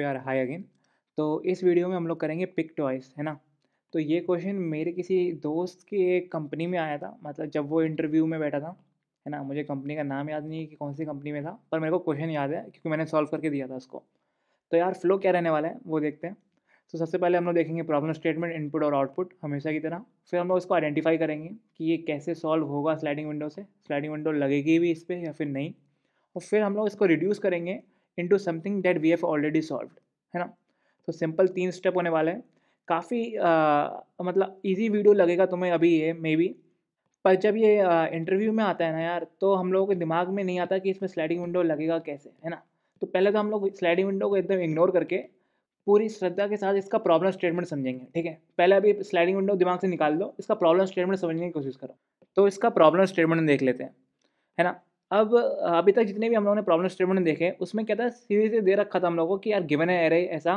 to यार high again तो इस वीडियो में हम लोग करेंगे पिक टॉयस है ना तो ये क्वेश्चन मेरे किसी दोस्त की एक कंपनी में आया था मतलब जब वो इंटरव्यू में बैठा था है ना मुझे कंपनी का नाम याद नहीं है कि कौन सी कंपनी में था पर मेरे को क्वेश्चन याद है क्योंकि मैंने सॉल्व करके दिया था उसको तो यार फ्लो क्या रहने वाला है वो देखते हैं तो सबसे पहले हम लोग देखेंगे प्रॉब्लम स्टेटमेंट इनपुट और आउटपुट हमेशा की तरह फिर हम लोग इसको आइडेंटिफाई करेंगे कि ये कैसे सॉल्व होगा स्लाइडिंग विंडो से स्लाइडिंग विंडो लगेगी भी इस पर या फिर नहीं और फिर हम लोग इसको रिड्यूस करेंगे into something that we have already solved है ना तो सिंपल तीन स्टेप होने वाले हैं काफ़ी मतलब इजी वीडियो लगेगा तुम्हें अभी ये मे बी पर जब ये इंटरव्यू में आता है ना यार तो हम लोगों के दिमाग में नहीं आता कि इसमें स्लाइडिंग विंडो लगेगा कैसे है ना तो पहले तो हम लोग स्लाइडिंग विंडो को एकदम इग्नोर करके पूरी श्रद्धा के साथ इसका प्रॉब्लम स्टेटमेंट समझेंगे ठीक है पहले अभी स्लाइडिंग विंडो दिमाग से निकाल दो इसका प्रॉब्लम स्टेटमेंट समझने की कोशिश करो तो इसका प्रॉब्लम स्टेटमेंट देख लेते हैं है ना अब अभी तक जितने भी हम लोगों ने प्रॉब्लम स्टेटमेंट देखे उसमें क्या था सीरीज दे रखा था हम लोगों को कि यार गिवन है एरे ऐसा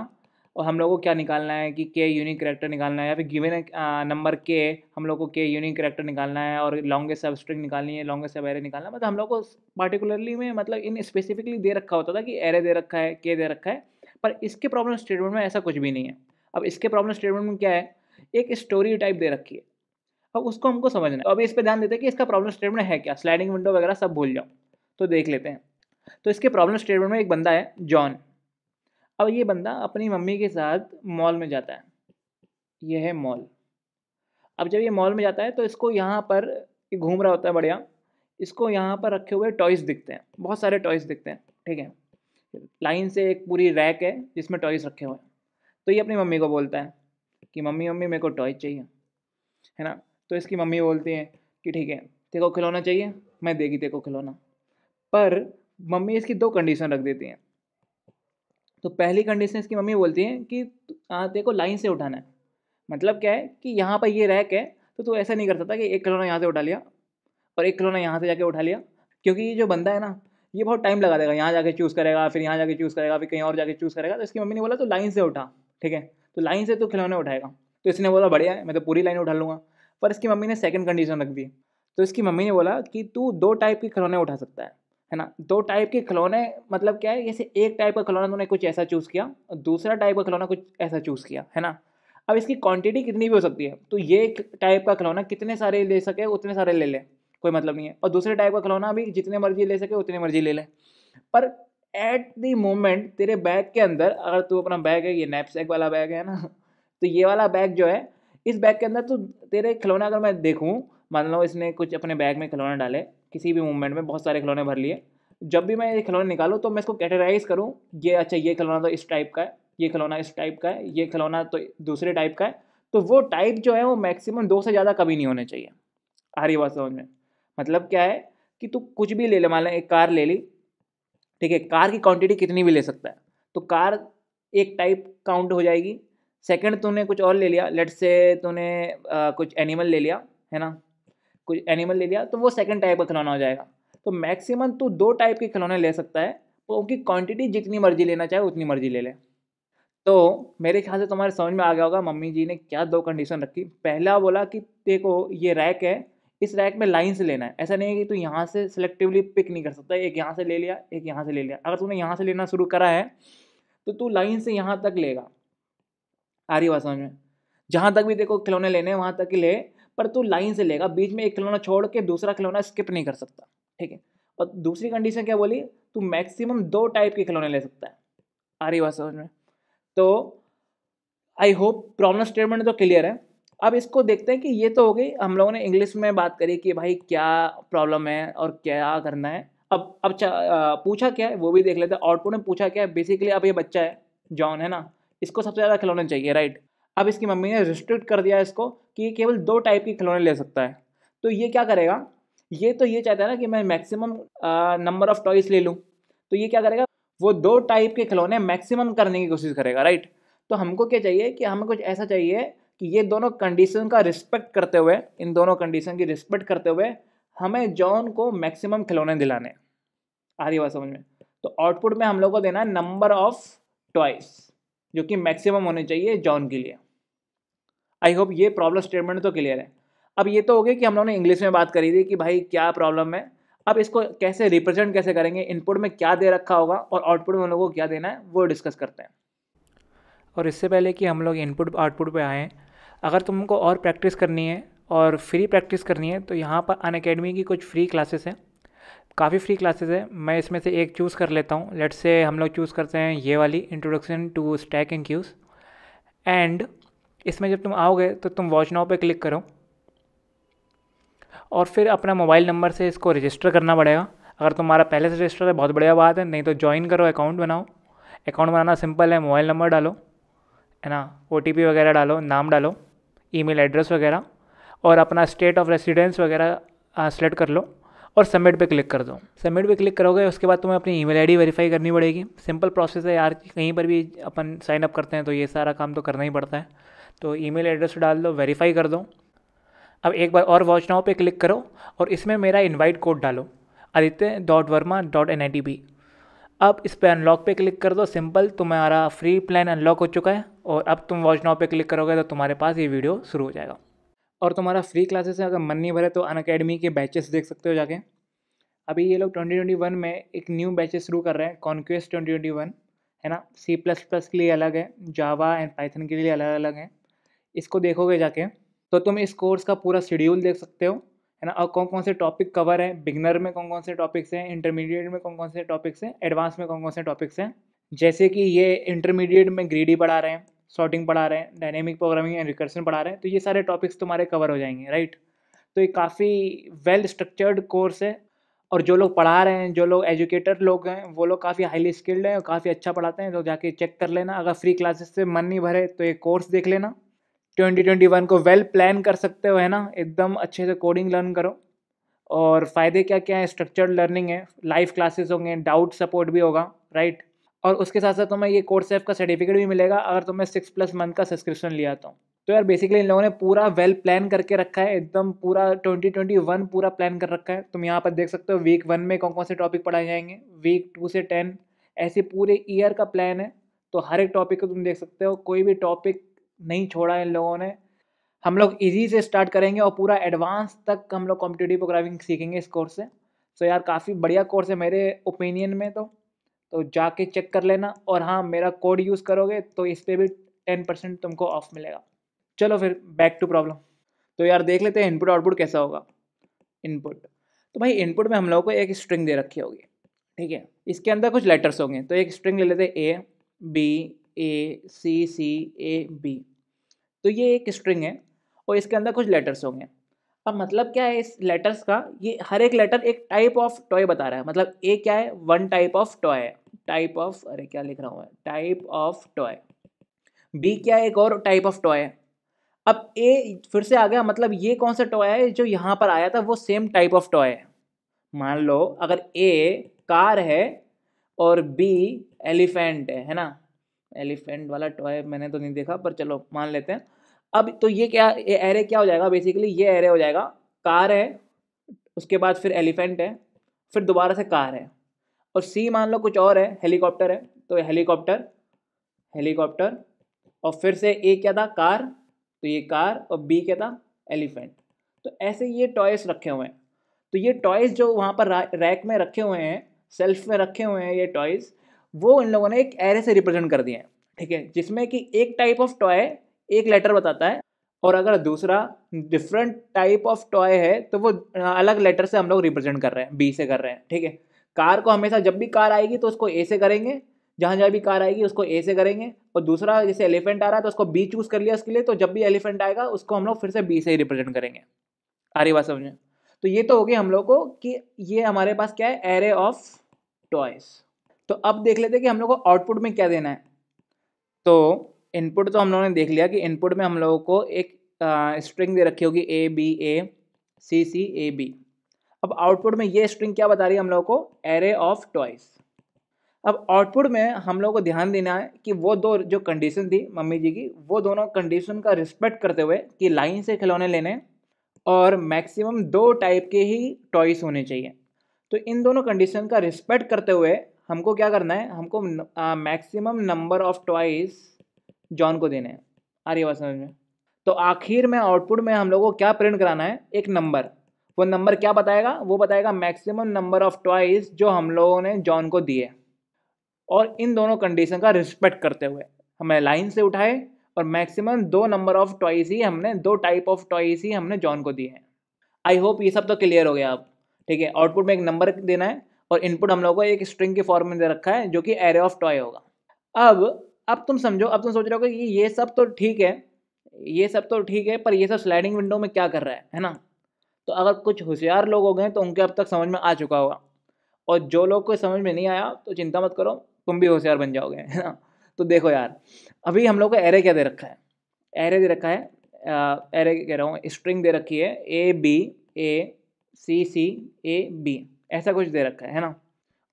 और हम लोग को क्या निकालना है कि के यूनिक करेक्टर निकालना है या फिर गिवन नंबर के हम लोग को के यूनिक करेक्टर निकालना है और लॉन्गेस्ट सब स्ट्रिंग निकालनी है लॉन्गेस्ट सब एरे निकालना है मतलब हम लोग को पार्टिकुलरली में मतलब इन स्पेसिफिकली दे रखा होता था कि एरे दे रखा है के दे रखा है पर इसके प्रॉब्लम स्टेटमेंट में ऐसा कुछ भी नहीं है अब इसके प्रॉब्लम स्टेटमेंट में क्या है एक स्टोरी टाइप दे रखी है अब उसको हमको समझना है तो अभी इस पर ध्यान देते हैं कि इसका प्रॉब्लम स्टेटमेंट है क्या स्लाइडिंग विंडो वगैरह सब भूल जाओ तो देख लेते हैं तो इसके प्रॉब्लम स्टेटमेंट में एक बंदा है जॉन अब ये बंदा अपनी मम्मी के साथ मॉल में जाता है यह है मॉल अब जब ये मॉल में जाता है तो इसको यहाँ पर घूम रहा होता है बढ़िया इसको यहाँ पर रखे हुए टॉयस दिखते हैं बहुत सारे टॉयस दिखते हैं ठीक है लाइन से एक पूरी रैक है जिसमें टॉयस रखे हुए हैं तो ये अपनी मम्मी को बोलता है कि मम्मी मम्मी मेरे को टॉय चाहिए है ना तो इसकी मम्मी बोलती हैं कि ठीक है तेको खिलौना चाहिए मैं देगी तेको खिलौना पर मम्मी इसकी दो कंडीशन रख देती हैं तो पहली कंडीशन इसकी मम्मी बोलती हैं कि तेको लाइन से उठाना है मतलब क्या है कि यहाँ पर ये रैक है तो तू ऐसा नहीं कर सकता कि एक खिलौना यहाँ से उठा लिया और एक खिलौना यहाँ से जाके उठा लिया क्योंकि ये जो बंदा है ना ये बहुत टाइम लगा देगा यहाँ जाके चूज़ करेगा फिर यहाँ जाके चूज़ करेगा फिर कहीं और जाके चूज़ करेगा तो इसकी मम्मी ने बोला तो लाइन से उठा ठीक है तो लाइन से तो खिलौने उठाएगा तो इसने बोला बढ़िया है मैं तो पूरी लाइन उठा लूँगा पर इसकी मम्मी ने सेकंड कंडीशन रख दी तो इसकी मम्मी ने बोला कि तू दो टाइप के खिलौने उठा सकता है है ना दो टाइप के खिलौने मतलब क्या है जैसे एक टाइप का खिलौना तूने कुछ ऐसा चूज़ किया और दूसरा टाइप का खिलौना कुछ ऐसा चूज़ किया है ना अब इसकी क्वांटिटी कितनी भी हो सकती है तो ये टाइप का खिलौना कितने सारे ले सके उतने सारे ले ले कोई मतलब नहीं है और दूसरे टाइप का खिलौना भी जितने मर्जी ले सके उतनी मर्जी ले ले पर एट दी मोमेंट तेरे बैग के अंदर अगर तू अपना बैग है ये नैपसैक वाला बैग है ना तो ये वाला बैग जो है इस बैग के अंदर तो तेरे खिलौना अगर मैं देखूँ मान लो इसने कुछ अपने बैग में खिलौने डाले किसी भी मूवमेंट में बहुत सारे खिलौने भर लिए जब भी मैं ये खिलौने निकालूँ तो मैं इसको कैटेगराइज करूँ ये अच्छा ये खिलौना तो इस टाइप का है ये खिलौना इस टाइप का है ये खिलौना तो दूसरे टाइप का है तो वो टाइप जो है वो मैक्सिमम दो से ज़्यादा कभी नहीं होने चाहिए आ रही बात समझ में मतलब क्या है कि तू कुछ भी ले ले मान लें एक कार ले ली ठीक है कार की क्वांटिटी कितनी भी ले सकता है तो कार एक टाइप काउंट हो जाएगी सेकंड तूने कुछ और ले लिया लेट से तूने कुछ एनिमल ले लिया है ना कुछ एनिमल ले लिया तो वो सेकंड टाइप का खिलौना हो जाएगा तो मैक्सिमम तू दो टाइप के खिलौने ले सकता है वो उनकी क्वांटिटी जितनी मर्जी लेना चाहे उतनी मर्जी ले ले तो मेरे ख्याल से तुम्हारे समझ में आ गया होगा मम्मी जी ने क्या दो कंडीशन रखी पहला बोला कि देखो ये रैक है इस रैक में लाइन से लेना है ऐसा नहीं है कि तू यहाँ से सिलेक्टिवली पिक नहीं कर सकता एक यहाँ से ले लिया एक यहाँ से ले लिया अगर तूने यहाँ से लेना शुरू करा है तो तू लाइन से यहाँ तक लेगा आ रही बात समझ में जहाँ तक भी देखो खिलौने लेने हैं वहाँ तक ही ले पर तू लाइन से लेगा बीच में एक खिलौना छोड़ के दूसरा खिलौना स्किप नहीं कर सकता ठीक है और दूसरी कंडीशन क्या बोली तू मैक्सिमम दो टाइप के खिलौने ले सकता है आ रही बात समझ में तो आई होप प्रॉब्लम स्टेटमेंट तो क्लियर है अब इसको देखते हैं कि ये तो हो गई हम लोगों ने इंग्लिश में बात करी कि भाई क्या प्रॉब्लम है और क्या करना है अब अब पूछा क्या है वो भी देख लेते हैं आउटपुट में पूछा क्या है बेसिकली अब ये बच्चा है जॉन है ना इसको सबसे ज़्यादा खिलौने चाहिए राइट अब इसकी मम्मी ने रिस्ट्रिक्ट कर दिया इसको कि ये केवल दो टाइप के खिलौने ले सकता है तो ये क्या करेगा ये तो ये चाहता है ना कि मैं मैक्सिमम नंबर ऑफ टॉयस ले लूँ तो ये क्या करेगा वो दो टाइप के खिलौने मैक्सिमम करने की कोशिश करेगा राइट तो हमको क्या चाहिए कि हमें कुछ ऐसा चाहिए कि ये दोनों कंडीशन का रिस्पेक्ट करते हुए इन दोनों कंडीशन की रिस्पेक्ट करते हुए हमें जॉन को मैक्सिमम खिलौने दिलाने रही बात समझ में तो आउटपुट में हम लोग को देना है नंबर ऑफ टॉयस जो कि मैक्सिमम होने चाहिए जॉन के लिए आई होप ये प्रॉब्लम स्टेटमेंट तो क्लियर है अब ये तो हो गया कि हम लोगों ने इंग्लिश में बात करी थी कि भाई क्या प्रॉब्लम है अब इसको कैसे रिप्रेजेंट कैसे करेंगे इनपुट में क्या दे रखा होगा और आउटपुट में उन लोगों को क्या देना है वो डिस्कस करते हैं और इससे पहले कि हम लोग इनपुट आउटपुट पे आएँ अगर तुमको और प्रैक्टिस करनी है और फ्री प्रैक्टिस करनी है तो यहाँ पर अन की कुछ फ्री क्लासेस हैं काफ़ी फ्री क्लासेस है मैं इसमें से एक चूज़ कर लेता हूँ लेट्स से हम लोग चूज़ करते हैं ये वाली introduction to stack and queues and इसमें जब तुम आओगे तो तुम वॉच नाउ पे क्लिक करो और फिर अपना मोबाइल नंबर से इसको रजिस्टर करना पड़ेगा अगर तुम्हारा पहले से रजिस्टर है बहुत बढ़िया बात है नहीं तो ज्वाइन करो अकाउंट बनाओ अकाउंट बनाना सिंपल है मोबाइल नंबर डालो है ना ओ वगैरह डालो नाम डालो ईमेल एड्रेस वगैरह और अपना स्टेट ऑफ रेसिडेंस वगैरह सेलेक्ट कर लो और सबमिट पे क्लिक कर दो सबमिट पे क्लिक करोगे उसके बाद तुम्हें अपनी ईमेल आईडी वेरीफाई करनी पड़ेगी सिंपल प्रोसेस है यार कहीं पर भी अपन साइन अप करते हैं तो ये सारा काम तो करना ही पड़ता है तो ईमेल एड्रेस डाल दो वेरीफाई कर दो अब एक बार और वॉच नाउ पे क्लिक करो और इसमें मेरा इनवाइट कोड डालो Aditya dot Verma dot N I T B अब इस पर अनलॉक पे क्लिक कर दो सिंपल तुम्हारा फ्री प्लान अनलॉक हो चुका है और अब तुम वॉच नाउ पे क्लिक करोगे तो तुम्हारे पास ये वीडियो शुरू हो जाएगा और तुम्हारा फ्री क्लासेस है अगर मन नहीं भरे तो अन अकेडमी के बैचेस देख सकते हो जाके अभी ये लोग 2021 में एक न्यू बैचेस शुरू कर रहे हैं कॉन्क्वेस्ट 2021 है ना सी प्लस प्लस के लिए अलग है जावा एंड पाइथन के लिए अलग अलग है इसको देखोगे जाके तो तुम इस कोर्स का पूरा शेड्यूल देख सकते हो है ना और कौन कौन से टॉपिक कवर है बिगनर में कौन कौन से टॉपिक्स हैं इंटरमीडिएट में कौन कौन से टॉपिक्स हैं एडवांस में कौन कौन से टॉपिक्स हैं जैसे कि ये इंटरमीडिएट में ग्रीडी बढ़ा रहे हैं सॉर्टिंग पढ़ा रहे हैं डायनेमिक प्रोग्रामिंग एंड रिकर्सन पढ़ा रहे हैं तो ये सारे टॉपिक्स तुम्हारे कवर हो जाएंगे राइट तो ये काफ़ी वेल स्ट्रक्चर्ड कोर्स है और जो लोग पढ़ा रहे हैं जो लोग एजुकेटर लोग हैं वो लोग काफ़ी हाईली स्किल्ड हैं और काफ़ी अच्छा पढ़ाते हैं तो जाके चेक कर लेना अगर फ्री क्लासेस से मन नहीं भरे तो ये कोर्स देख लेना वन को वेल प्लान कर सकते हो है ना एकदम अच्छे से कोडिंग लर्न करो और फ़ायदे क्या क्या है स्ट्रक्चर्ड लर्निंग है लाइव क्लासेस होंगे डाउट सपोर्ट भी होगा राइट और उसके साथ साथ तुम्हें ये कोर्स एफ का सर्टिफिकेट भी मिलेगा अगर तुम्हें सिक्स प्लस मंथ का सब्सक्रिप्शन लिया तो तो यार बेसिकली इन लोगों ने पूरा वेल प्लान करके रखा है एकदम पूरा ट्वेंटी ट्वेंटी वन पूरा प्लान कर रखा है तुम यहाँ पर देख सकते हो वीक वन में कौन कौन से टॉपिक पढ़ाए जाएंगे वीक टू से टेन ऐसे पूरे ईयर का प्लान है तो हर एक टॉपिक को तुम देख सकते हो कोई भी टॉपिक नहीं छोड़ा इन लोगों ने हम लोग इजी से स्टार्ट करेंगे और पूरा एडवांस तक हम लोग कॉम्पिटेटिव प्रोग्रामिंग सीखेंगे इस कोर्स से सो तो यार काफ़ी बढ़िया कोर्स है मेरे ओपिनियन में तो तो जाके चेक कर लेना और हाँ मेरा कोड यूज़ करोगे तो इस पर भी टेन परसेंट तुमको ऑफ मिलेगा चलो फिर बैक टू प्रॉब्लम तो यार देख लेते हैं इनपुट आउटपुट कैसा होगा इनपुट तो भाई इनपुट में हम लोगों को एक स्ट्रिंग दे रखी होगी ठीक है इसके अंदर कुछ लेटर्स होंगे तो एक स्ट्रिंग ले लेते ए B A C C A B तो ये एक स्ट्रिंग है और इसके अंदर कुछ लेटर्स होंगे अब मतलब क्या है इस लेटर्स का ये हर एक लेटर एक टाइप ऑफ टॉय बता रहा है मतलब ए क्या है वन टाइप ऑफ टॉय है टाइप ऑफ अरे क्या लिख रहा हूँ टाइप ऑफ टॉय बी क्या है एक और टाइप ऑफ टॉय है अब ए फिर से आ गया मतलब ये कौन सा टॉय है जो यहाँ पर आया था वो सेम टाइप ऑफ टॉय है मान लो अगर ए कार है और बी एलिफेंट है है ना एलिफेंट वाला टॉय मैंने तो नहीं देखा पर चलो मान लेते हैं अब तो ये क्या ये एरे क्या हो जाएगा बेसिकली ये एरे हो जाएगा कार है उसके बाद फिर एलिफेंट है फिर दोबारा से कार है और सी मान लो कुछ और है हेलीकॉप्टर है तो हेलीकॉप्टर हेलीकॉप्टर और फिर से ए क्या था कार तो ये कार और बी क्या था एलिफेंट तो ऐसे ये टॉयस रखे हुए हैं तो ये टॉयज़ जो वहाँ पर रैक में रखे हुए हैं सेल्फ में रखे हुए हैं ये टॉयज़ वो इन लोगों ने एक एरे से रिप्रेजेंट कर दिए हैं ठीक है जिसमें कि एक टाइप ऑफ टॉय एक लेटर बताता है और अगर दूसरा डिफरेंट टाइप ऑफ टॉय है तो वो अलग लेटर से हम लोग रिप्रेजेंट कर रहे हैं बी से कर रहे हैं ठीक है कार को हमेशा जब भी कार आएगी तो उसको ए से करेंगे जहाँ जहाँ भी कार आएगी उसको ए से करेंगे और दूसरा जैसे एलिफेंट आ रहा है तो उसको बी चूज़ कर लिया उसके लिए तो जब भी एलिफेंट आएगा उसको हम लोग फिर से बी से ही रिप्रेजेंट करेंगे आ रही बात समझें तो ये तो हो गया हम लोग को कि ये हमारे पास क्या है एरे ऑफ टॉयस तो अब देख लेते हैं कि हम लोग को आउटपुट में क्या देना है तो इनपुट तो हम लोगों ने देख लिया कि इनपुट में हम लोगों को एक स्ट्रिंग दे रखी होगी A B A C C A B अब आउटपुट में ये स्ट्रिंग क्या बता रही है हम लोगों को एरे ऑफ टॉयस अब आउटपुट में हम लोगों को ध्यान देना है कि वो दो जो कंडीशन थी मम्मी जी की वो दोनों कंडीशन का रिस्पेक्ट करते हुए कि लाइन से खिलौने लेने और मैक्सिमम दो टाइप के ही टॉयस होने चाहिए तो इन दोनों कंडीशन का रिस्पेक्ट करते हुए हमको क्या करना है हमको maximum number of toys John को देने हैं आ रही है बात समझ में तो आखिर में आउटपुट में हम लोगों को क्या प्रिंट कराना है एक नंबर वो नंबर क्या बताएगा वो बताएगा मैक्सिमम नंबर ऑफ टॉयज जो हम लोगों ने जॉन को दिए और इन दोनों कंडीशन का रिस्पेक्ट करते हुए हमें लाइन से उठाए और मैक्सिमम दो नंबर ऑफ टॉयज ही हमने दो टाइप ऑफ टॉयज ही हमने जॉन को दिए हैं आई होप ये सब तो क्लियर हो गया अब ठीक है आउटपुट में एक नंबर देना है और इनपुट हम लोगों को एक स्ट्रिंग के फॉर्म में दे रखा है जो कि एरे ऑफ टॉय होगा अब अब तुम समझो अब तुम सोच रहे हो कि ये सब तो ठीक है ये सब तो ठीक है पर ये सब स्लाइडिंग विंडो में क्या कर रहा है है ना तो अगर कुछ होशियार लोग हो गए तो उनके अब तक समझ में आ चुका होगा और जो लोग को समझ में नहीं आया तो चिंता मत करो तुम भी होशियार बन जाओगे है ना तो देखो यार अभी हम लोग का एरे क्या दे रखा है एरे दे रखा है आ, एरे कह रहा हूँ स्ट्रिंग दे रखी है ए B A C C A B ऐसा कुछ दे रखा है है ना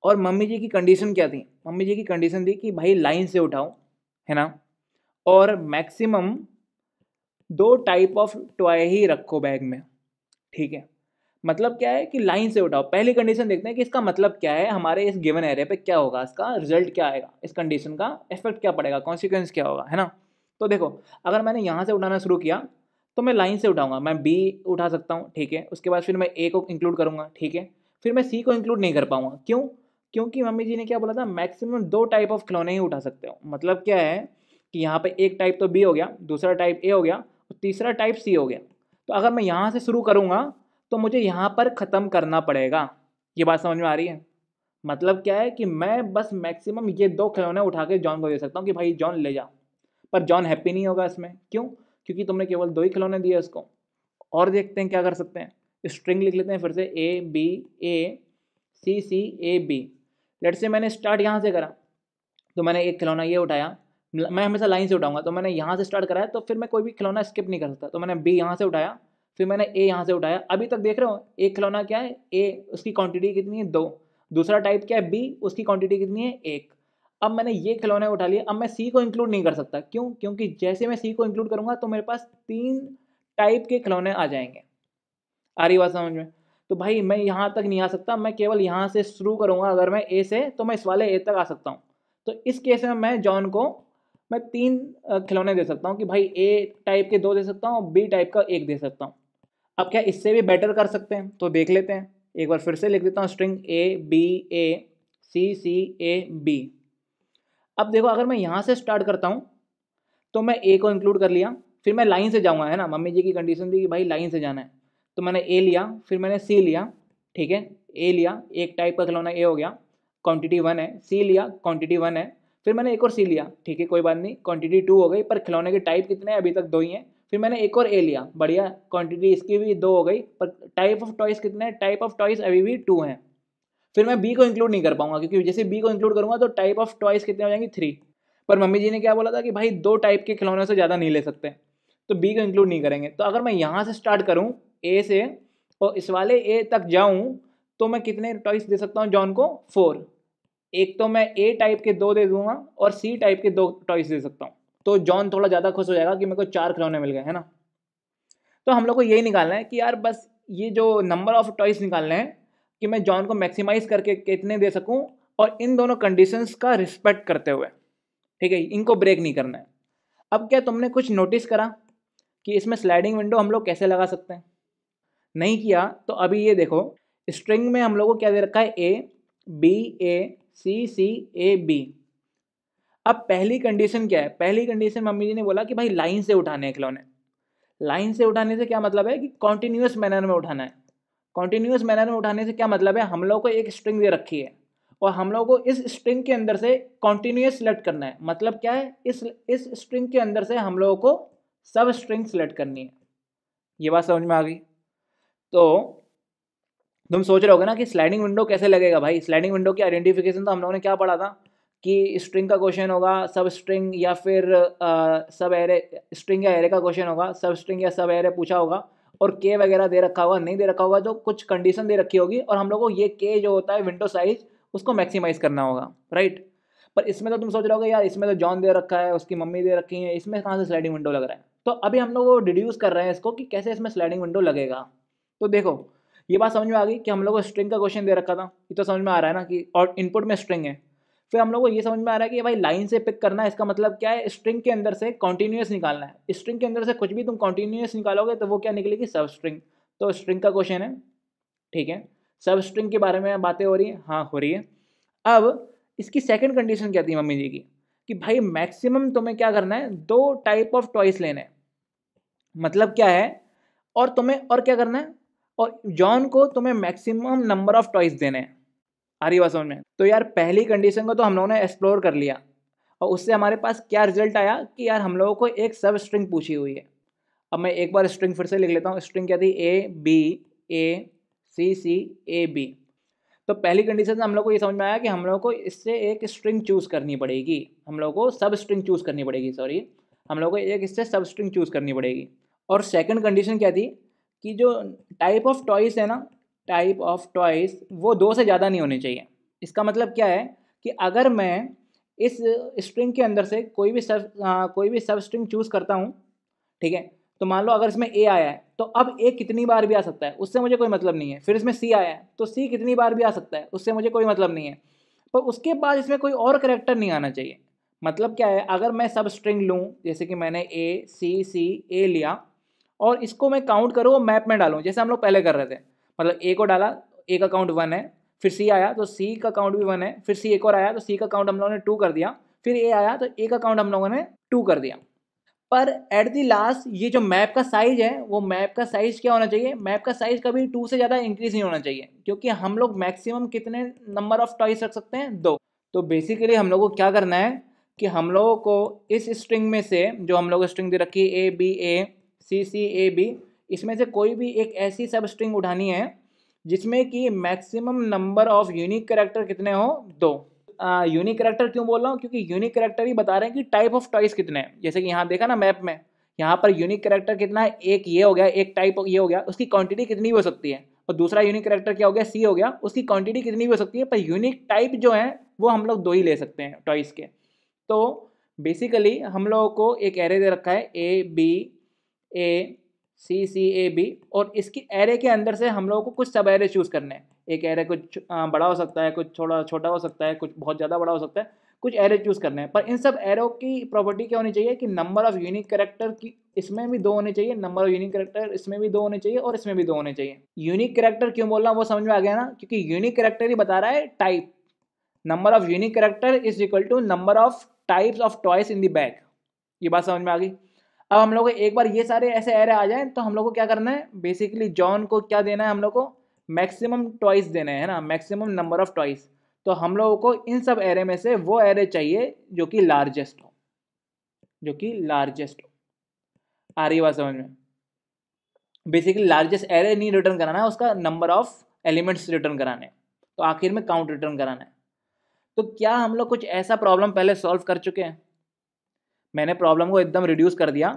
और मम्मी जी की कंडीशन क्या थी मम्मी जी की कंडीशन थी कि भाई लाइन से उठाओ है ना और मैक्सिमम दो टाइप ऑफ टॉय ही रखो बैग में ठीक है मतलब क्या है कि लाइन से उठाओ पहली कंडीशन देखते हैं कि इसका मतलब क्या है हमारे इस गिवन एरिया पे क्या होगा इसका रिजल्ट क्या आएगा इस कंडीशन का इफेक्ट क्या पड़ेगा कॉन्सिक्वेंस क्या होगा है ना तो देखो अगर मैंने यहाँ से उठाना शुरू किया तो मैं लाइन से उठाऊंगा मैं बी उठा सकता हूँ ठीक है उसके बाद फिर मैं ए को इंक्लूड करूँगा ठीक है फिर मैं सी को इंक्लूड नहीं कर पाऊँगा क्यों क्योंकि मम्मी जी ने क्या बोला था मैक्सिमम दो टाइप ऑफ खिलौने ही उठा सकते हो मतलब क्या है कि यहाँ पे एक टाइप तो बी हो गया दूसरा टाइप ए हो गया और तीसरा टाइप सी हो गया तो अगर मैं यहाँ से शुरू करूँगा तो मुझे यहाँ पर ख़त्म करना पड़ेगा ये बात समझ में आ रही है मतलब क्या है कि मैं बस मैक्सिमम ये दो खिलौने उठा के जॉन को दे सकता हूँ कि भाई जॉन ले जा पर जॉन हैप्पी नहीं होगा इसमें क्यों क्योंकि तुमने केवल दो ही खिलौने दिए उसको और देखते हैं क्या कर सकते हैं स्ट्रिंग लिख लेते हैं फिर से A B A C C A B let say मैंने स्टार्ट यहाँ से करा तो मैंने एक खिलौना ये उठाया मैं हमेशा लाइन से उठाऊंगा तो मैंने यहाँ से स्टार्ट कराया तो फिर मैं कोई भी खिलौना स्किप नहीं कर सकता तो मैंने बी यहाँ से उठाया फिर मैंने ए यहाँ से उठाया अभी तक देख रहे हो एक खिलौना क्या है ए उसकी क्वांटिटी कितनी है दो दूसरा टाइप क्या है बी उसकी क्वांटिटी कितनी है एक अब मैंने ये खिलौने उठा लिया अब मैं सी को इंक्लूड नहीं कर सकता क्यों क्योंकि जैसे मैं सी को इंक्लूड करूँगा तो मेरे पास तीन टाइप के खिलौने आ जाएंगे आ रही बात समझ में तो भाई मैं यहाँ तक नहीं आ सकता मैं केवल यहाँ से शुरू करूँगा अगर मैं ए से तो मैं इस वाले ए तक आ सकता हूँ तो इस केस में मैं जॉन को मैं तीन खिलौने दे सकता हूँ कि भाई ए टाइप के दो दे सकता हूँ बी टाइप का एक दे सकता हूँ अब क्या इससे भी बेटर कर सकते हैं तो देख लेते हैं एक बार फिर से लिख देता हूँ string A B A C C A B अब देखो अगर मैं यहाँ से स्टार्ट करता हूँ तो मैं ए को इंक्लूड कर लिया फिर मैं लाइन से जाऊँगा है ना मम्मी जी की कंडीशन थी कि भाई लाइन से जाना है तो मैंने ए लिया फिर मैंने सी लिया ठीक है ए लिया एक टाइप का खिलौना ए हो गया क्वांटिटी वन है सी लिया क्वांटिटी वन है फिर मैंने एक और सी लिया ठीक है कोई बात नहीं क्वांटिटी टू हो गई पर खिलौने के टाइप कितने हैं अभी तक दो ही हैं फिर मैंने एक और ए लिया बढ़िया क्वांटिटी इसकी भी दो हो गई पर टाइप ऑफ टॉयस कितने हैं टाइप ऑफ टॉयस अभी भी टू हैं फिर मैं बी को इंक्लूड नहीं कर पाऊंगा क्योंकि जैसे बी को इंक्लूड करूंगा तो टाइप ऑफ टॉयस कितने हो जाएंगे थ्री पर मम्मी जी ने क्या बोला था कि भाई दो टाइप के खिलौने से ज़्यादा नहीं ले सकते तो बी को इंक्लूड नहीं करेंगे तो अगर मैं यहाँ से स्टार्ट करूँ ए से और इस वाले ए तक जाऊँ तो मैं कितने टॉइस दे सकता हूँ जॉन को फोर एक तो मैं ए टाइप के दो दे दूंगा और सी टाइप के दो टॉइस दे सकता हूँ तो जॉन थोड़ा ज़्यादा खुश हो जाएगा कि मेरे को चार खिलौने मिल गए है ना तो हम लोग को यही निकालना है कि यार बस ये जो नंबर ऑफ टॉइस निकालने हैं कि मैं जॉन को मैक्सिमाइज करके कितने दे सकूँ और इन दोनों कंडीशंस का रिस्पेक्ट करते हुए ठीक है इनको ब्रेक नहीं करना है अब क्या तुमने कुछ नोटिस करा कि इसमें स्लाइडिंग विंडो हम लोग कैसे लगा सकते हैं नहीं किया तो अभी ये देखो स्ट्रिंग में हम लोग को क्या दे रखा है ए B A C C A B अब पहली कंडीशन क्या है पहली कंडीशन मम्मी जी ने बोला कि भाई लाइन से उठाने हैं खिलौने लाइन से उठाने से क्या मतलब है कि कॉन्टीन्यूस मैनर में उठाना है कॉन्टीन्यूस मैनर में उठाने से क्या मतलब है हम लोग को एक स्ट्रिंग दे रखी है और हम लोग को इस स्ट्रिंग के अंदर से कॉन्टीन्यूस सेलेक्ट करना है मतलब क्या है इस इस स्ट्रिंग के अंदर से हम लोगों को सब स्ट्रिंग सेलेक्ट करनी है ये बात समझ में आ गई तो तुम सोच रहे होगे ना कि स्लाइडिंग विंडो कैसे लगेगा भाई स्लाइडिंग विंडो की आइडेंटिफिकेशन तो हम लोगों ने क्या पढ़ा था कि स्ट्रिंग का क्वेश्चन होगा सब स्ट्रिंग या फिर आ, सब एरे स्ट्रिंग या एरे का क्वेश्चन होगा सब स्ट्रिंग या सब एरे पूछा होगा और के वगैरह दे रखा होगा नहीं दे रखा होगा जो तो कुछ कंडीशन दे रखी होगी और हम लोग को ये के जो होता है विंडो साइज उसको मैक्सिमाइज करना होगा राइट पर इसमें तो तुम सोच रहे होगे यार इसमें तो जॉन दे रखा है उसकी मम्मी दे रखी है इसमें कहाँ से स्लाइडिंग विंडो लग रहा है तो अभी हम लोग डिड्यूस कर रहे हैं इसको कि कैसे इसमें स्लाइडिंग विंडो लगेगा तो देखो ये बात समझ में आ गई कि हम लोग को स्ट्रिंग का क्वेश्चन दे रखा था ये तो समझ में आ रहा है ना कि और इनपुट में स्ट्रिंग है फिर हम लोग को ये समझ में आ रहा है कि भाई लाइन से पिक करना है इसका मतलब क्या है स्ट्रिंग के अंदर से कॉन्टीन्यूस निकालना है स्ट्रिंग के अंदर से कुछ भी तुम कॉन्टीन्यूस निकालोगे तो वो क्या निकलेगी सब स्ट्रिंग तो स्ट्रिंग का क्वेश्चन है ठीक है सब स्ट्रिंग के बारे में बातें हो रही हैं हाँ हो रही है अब इसकी सेकेंड कंडीशन क्या थी मम्मी जी की कि भाई मैक्सिमम तुम्हें क्या करना है दो टाइप ऑफ टॉइस लेना है मतलब क्या है और तुम्हें और क्या करना है और जॉन को तुम्हें मैक्सिमम नंबर ऑफ टॉइस देने हैं आ रही बात में तो यार पहली कंडीशन को तो हम लोगों ने एक्सप्लोर कर लिया और उससे हमारे पास क्या रिजल्ट आया कि यार हम लोगों को एक सब स्ट्रिंग पूछी हुई है अब मैं एक बार स्ट्रिंग फिर से लिख लेता हूँ स्ट्रिंग क्या थी ए B A C C A B तो पहली कंडीशन से हम लोग को ये समझ में आया कि हम लोग को इससे एक स्ट्रिंग चूज़ करनी पड़ेगी हम लोग को सब स्ट्रिंग चूज़ करनी पड़ेगी सॉरी हम लोग को एक इससे सब स्ट्रिंग चूज़ करनी पड़ेगी और सेकंड कंडीशन क्या थी कि जो टाइप ऑफ टॉयस है ना टाइप ऑफ टॉयज़ वो दो से ज़्यादा नहीं होने चाहिए इसका मतलब क्या है कि अगर मैं इस स्ट्रिंग के अंदर से कोई भी सब कोई भी सब स्ट्रिंग चूज़ करता हूँ ठीक है तो मान लो अगर इसमें ए आया है तो अब ए कितनी बार भी आ सकता है उससे मुझे कोई मतलब नहीं है फिर इसमें सी आया है तो सी कितनी बार भी आ सकता है उससे मुझे कोई मतलब नहीं है पर उसके बाद इसमें कोई और करेक्टर नहीं आना चाहिए मतलब क्या है अगर मैं सब स्ट्रिंग लूँ जैसे कि मैंने ए सी सी ए लिया और इसको मैं काउंट करूँ और मैप में डालूँ जैसे हम लोग पहले कर रहे थे मतलब ए को डाला ए का काउंट वन है फिर सी आया तो सी का काउंट भी वन है फिर सी एक और आया तो सी का काउंट हम लोगों ने टू कर दिया फिर ए आया तो ए का काउंट हम लोगों ने टू कर दिया पर एट दी लास्ट ये जो मैप का साइज है वो मैप का साइज क्या होना चाहिए मैप का साइज कभी टू से ज़्यादा इंक्रीज नहीं होना चाहिए क्योंकि हम लोग मैक्सिमम कितने नंबर ऑफ टॉयस रख सकते हैं दो तो बेसिकली हम लोग को क्या करना है कि हम लोगों को इस स्ट्रिंग में से जो हम लोग स्ट्रिंग दे रखी है ए B A C C A B इसमें से कोई भी एक ऐसी सब स्ट्रिंग उठानी है जिसमें कि maximum number of unique character कितने हो दो यूनिक करेक्टर क्यों बोल रहा हूँ क्योंकि यूनिक करेक्टर ही बता रहे हैं कि टाइप ऑफ टॉइस कितने हैं जैसे कि यहाँ देखा ना मैप में यहाँ पर यूनिक करेक्टर कितना है एक ये हो गया एक टाइप ये हो गया उसकी क्वांटिटी कितनी भी हो सकती है और दूसरा यूनिक करेक्टर क्या हो गया सी हो गया उसकी क्वांटिटी कितनी भी हो सकती है पर यूनिक टाइप जो है वो हम लोग दो ही ले सकते हैं टॉइस के तो बेसिकली हम लोगों को एक एरे दे रखा है ए B A C C A B और इसकी एरे के अंदर से हम लोगों को कुछ सब एरे चूज़ करने हैं एक एरे कुछ बड़ा हो सकता है कुछ थोड़ा छोटा हो सकता है कुछ बहुत ज़्यादा बड़ा हो सकता है कुछ एरे चूज़ करने हैं पर इन सब एरो की प्रॉपर्टी क्या होनी चाहिए कि नंबर ऑफ़ यूनिक करेक्टर की इसमें भी दो होने चाहिए नंबर ऑफ यूनिक करेक्टर इसमें भी दो होने चाहिए और इसमें भी दो होने चाहिए यूनिक करेक्टर क्यों बोल रहा वो समझ में आ गया ना क्योंकि यूनिक करेक्टर ही बता रहा है type number of unique character is equal to number of types of toys in the bag ये बात समझ में आ गई अब हम लोग एक बार ये सारे ऐसे एरे आ जाए तो हम लोग को क्या करना है बेसिकली जॉन को क्या देना है हम लोग को मैक्सिमम टॉइस देना है ना मैक्सिमम नंबर ऑफ टॉइस तो हम लोगों को इन सब एरे में से वो एरे चाहिए जो कि लार्जेस्ट हो जो कि लार्जेस्ट हो आ रही बात समझ में बेसिकली लार्जेस्ट एरे नहीं रिटर्न कराना है उसका नंबर ऑफ एलिमेंट्स रिटर्न कराने तो आखिर में काउंट रिटर्न कराना है तो क्या हम लोग कुछ ऐसा प्रॉब्लम पहले सॉल्व कर चुके हैं मैंने प्रॉब्लम को एकदम रिड्यूस कर दिया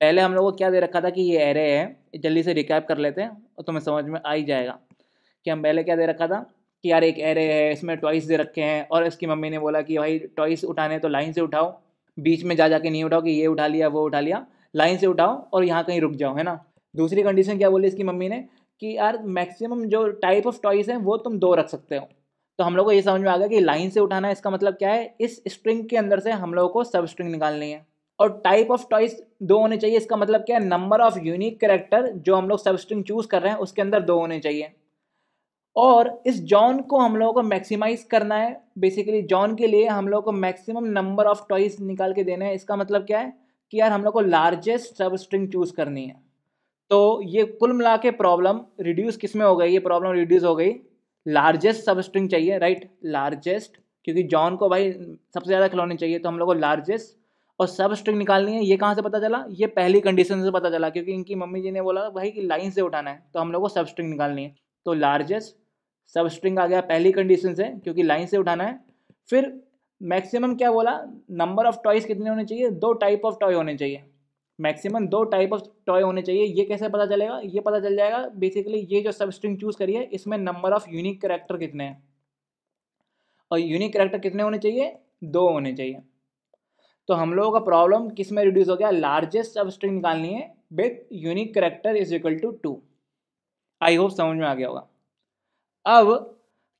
पहले हम लोगों को क्या दे रखा था कि ये एरे है जल्दी से रिकैप कर लेते हैं और तुम्हें समझ में आ ही जाएगा कि हम पहले क्या दे रखा था कि यार एक एरे है इसमें टॉइस दे रखे हैं और इसकी मम्मी ने बोला कि भाई टॉइस उठाने तो लाइन से उठाओ बीच में जा जा के नहीं उठाओ कि ये उठा लिया वो उठा लिया लाइन से उठाओ और यहाँ कहीं रुक जाओ है ना दूसरी कंडीशन क्या बोली इसकी मम्मी ने कि यार मैक्सिमम जो टाइप ऑफ टॉइस हैं वो तुम दो रख सकते हो तो हम लोग को ये समझ में आ गया कि लाइन से उठाना इसका मतलब क्या है इस स्ट्रिंग के अंदर से हम लोगों को सब स्ट्रिंग निकालनी है और टाइप ऑफ टॉइस दो होने चाहिए इसका मतलब क्या है नंबर ऑफ यूनिक करेक्टर जो हम लोग सब स्ट्रिंग चूज कर रहे हैं उसके अंदर दो होने चाहिए और इस जॉन को हम लोगों को मैक्सिमाइज करना है बेसिकली जॉन के लिए हम लोग को मैक्सिमम नंबर ऑफ टॉइस निकाल के देना है इसका मतलब क्या है कि यार हम लोग को लार्जेस्ट सब स्ट्रिंग चूज करनी है तो ये कुल मिला के प्रॉब्लम रिड्यूस किस में हो गई ये प्रॉब्लम रिड्यूस हो गई लार्जेस्ट सब स्ट्रिंग चाहिए राइट लार्जेस्ट क्योंकि जॉन को भाई सबसे ज़्यादा खिलौने चाहिए तो हम लोग को लार्जेस्ट और सब स्ट्रिंग निकालनी है ये कहाँ से पता चला ये पहली कंडीशन से पता चला क्योंकि इनकी मम्मी जी ने बोला भाई कि लाइन से उठाना है तो हम लोग को सब स्ट्रिंग निकालनी है तो लार्जेस्ट सब स्ट्रिंग आ गया पहली कंडीशन से क्योंकि लाइन से उठाना है फिर मैक्सिमम क्या बोला नंबर ऑफ टॉयज़ कितने होने चाहिए दो टाइप ऑफ टॉय होने चाहिए मैक्सिमम दो टाइप ऑफ टॉय होने चाहिए ये कैसे पता चलेगा ये पता चल जाएगा बेसिकली ये जो सब स्ट्रिंग चूज़ करिए इसमें नंबर ऑफ यूनिक करेक्टर कितने हैं और यूनिक करेक्टर कितने होने चाहिए दो होने चाहिए तो हम लोगों का प्रॉब्लम किस में रिड्यूस हो गया लार्जेस्ट सब स्ट्रिंग निकालनी है with unique character is equal to two I hope समझ में आ गया होगा अब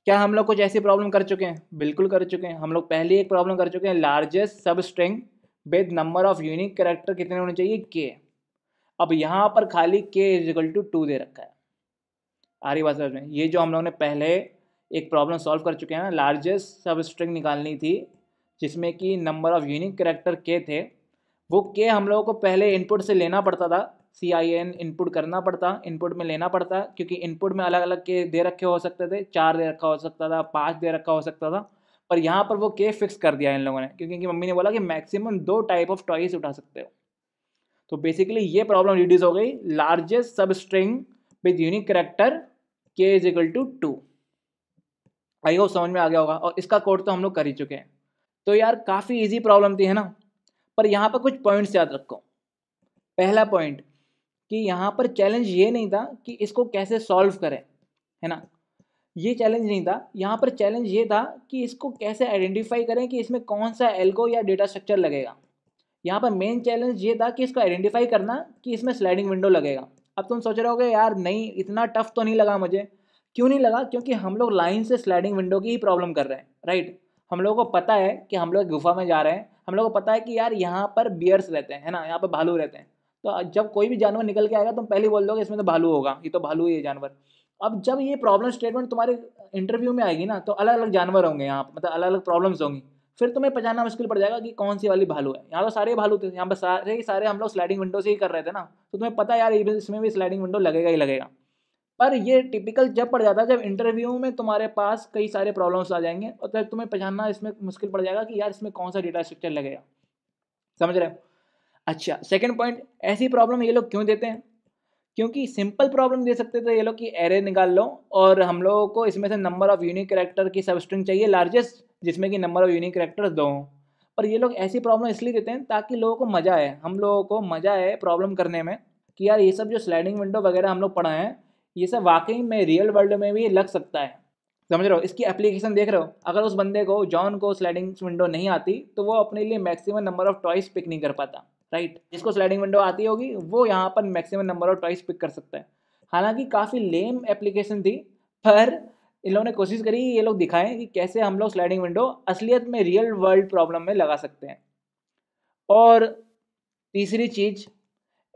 क्या हम लोग कुछ ऐसी प्रॉब्लम कर चुके हैं बिल्कुल कर चुके हैं हम लोग पहले एक प्रॉब्लम कर चुके हैं largest substring with number of unique character कितने होने चाहिए के अब यहाँ पर खाली K is equal to two दे रखा है आ रही बात समझ में ये जो हम लोगों ने पहले एक प्रॉब्लम सॉल्व कर चुके हैं ना लार्जेस्ट सब स्ट्रिंग निकालनी थी जिसमें कि नंबर ऑफ यूनिक करेक्टर के थे वो के हम लोगों को पहले इनपुट से लेना पड़ता था सी आई एन इनपुट करना पड़ता इनपुट में लेना पड़ता क्योंकि इनपुट में अलग अलग के दे रखे हो सकते थे चार दे रखा हो सकता था पाँच दे रखा हो सकता था पर यहाँ पर वो के फिक्स कर दिया इन लोगों ने क्योंकि इनकी मम्मी ने बोला कि मैक्सिमम दो टाइप ऑफ टॉयज उठा सकते हो तो बेसिकली ये प्रॉब्लम रिड्यूस हो गई largest substring with unique character K is equal to two I hope समझ में आ गया होगा और इसका कोड तो हम लोग कर ही चुके हैं तो यार काफ़ी ईजी प्रॉब्लम थी है ना पर यहाँ पर कुछ पॉइंट्स याद रखो पहला पॉइंट कि यहाँ पर चैलेंज ये नहीं था कि इसको कैसे सॉल्व करें है ना ये चैलेंज नहीं था यहाँ पर चैलेंज ये था कि इसको कैसे आइडेंटिफाई करें कि इसमें कौन सा एल्गो या डेटा स्ट्रक्चर लगेगा यहाँ पर मेन चैलेंज ये था कि इसको आइडेंटिफाई करना कि इसमें स्लाइडिंग विंडो लगेगा अब तुम सोच रहे हो यार नहीं इतना टफ तो नहीं लगा मुझे क्यों नहीं लगा क्योंकि हम लोग लाइन से स्लाइडिंग विंडो की ही प्रॉब्लम कर रहे हैं राइट हम लोगों को पता है कि हम लोग गुफा में जा रहे हैं हम लोगों को पता है कि यार यहाँ पर बियर्स रहते हैं है ना यहाँ पर भालू रहते हैं तो जब कोई भी जानवर निकल के आएगा तुम पहले बोल दोगे इसमें तो भालू होगा ये तो भालू ही है जानवर अब जब ये प्रॉब्लम स्टेटमेंट तुम्हारे इंटरव्यू में आएगी ना तो अलग अलग जानवर होंगे यहाँ पर मतलब अलग अलग प्रॉब्लम्स होंगी फिर तुम्हें पहचानना मुश्किल पड़ जाएगा कि कौन सी वाली भालू है यहाँ तो सारे भालू थे यहाँ पर सारे ही सारे हम लोग स्लाइडिंग विंडो से ही कर रहे थे ना तो तुम्हें पता यार इसमें भी स्लाइडिंग विंडो लगेगा ही लगेगा पर ये टिपिकल जब पड़ जाता है जब इंटरव्यू में तुम्हारे पास कई सारे प्रॉब्लम्स आ जाएंगे और तब तुम्हें पहचानना इसमें मुश्किल पड़ जाएगा कि यार इसमें कौन सा डेटा स्ट्रक्चर लगेगा समझ रहे हो अच्छा सेकेंड पॉइंट ऐसी प्रॉब्लम ये लोग क्यों देते हैं क्योंकि सिंपल प्रॉब्लम दे सकते थे ये लोग कि एरे निकाल लो और हम लोगों को इसमें से नंबर ऑफ़ यूनिक करेक्टर की सब स्ट्रिंग चाहिए लार्जेस्ट जिसमें कि नंबर ऑफ़ यूनिक करेक्टर्स दो हों पर ये लोग ऐसी प्रॉब्लम इसलिए देते हैं ताकि लोगों को मज़ा आए हम लोगों को मज़ा आए प्रॉब्लम करने में कि यार ये सब जो स्लाइडिंग विंडो वगैरह हम लोग पढ़ाए हैं ये सब वाकई में रियल वर्ल्ड में भी लग सकता है समझ रहे हो इसकी एप्लीकेशन देख रहे हो अगर उस बंदे को जॉन को स्लाइडिंग विंडो नहीं आती तो वो अपने लिए maximum number of toys pick नहीं कर पाता राइट जिसको स्लाइडिंग विंडो आती होगी वो यहाँ पर maximum number of toys pick कर सकता है हालांकि काफ़ी लेम एप्लीकेशन थी पर इन लोगों ने कोशिश करी ये लोग दिखाएं कि कैसे हम लोग स्लाइडिंग विंडो असलियत में रियल वर्ल्ड प्रॉब्लम में लगा सकते हैं और तीसरी चीज़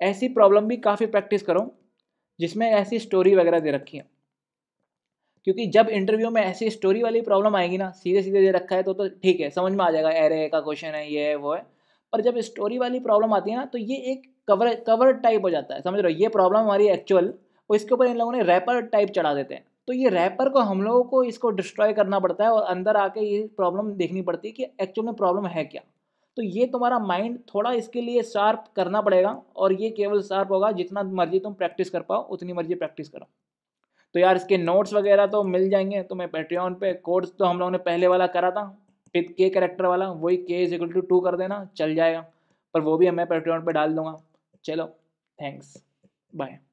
ऐसी प्रॉब्लम भी काफ़ी प्रैक्टिस करो जिसमें ऐसी स्टोरी वगैरह दे रखी है क्योंकि जब इंटरव्यू में ऐसी स्टोरी वाली प्रॉब्लम आएगी ना सीधे सीधे दे रखा है तो तो ठीक है समझ में आ जाएगा एरे का क्वेश्चन है ये है वो है पर जब स्टोरी वाली प्रॉब्लम आती है ना तो ये एक कवर कवर टाइप हो जाता है समझ रहे हो ये प्रॉब्लम हमारी एक्चुअल और इसके ऊपर इन लोगों ने रैपर टाइप चढ़ा देते हैं तो ये रैपर को हम लोगों को इसको डिस्ट्रॉय करना पड़ता है और अंदर आके ये प्रॉब्लम देखनी पड़ती है कि एक्चुअल में प्रॉब्लम है क्या तो ये तुम्हारा माइंड थोड़ा इसके लिए शार्प करना पड़ेगा और ये केवल शार्प होगा जितना मर्जी तुम प्रैक्टिस कर पाओ उतनी मर्जी प्रैक्टिस करो तो यार इसके नोट्स वगैरह तो मिल जाएंगे तुम्हें तो पेट्रियन पे कोर्स तो हम लोगों ने पहले वाला करा था फिर के करेक्टर वाला वही के इज इक्वल टू टू कर देना चल जाएगा पर वो भी मैं पेट्रियन पर डाल दूंगा चलो थैंक्स बाय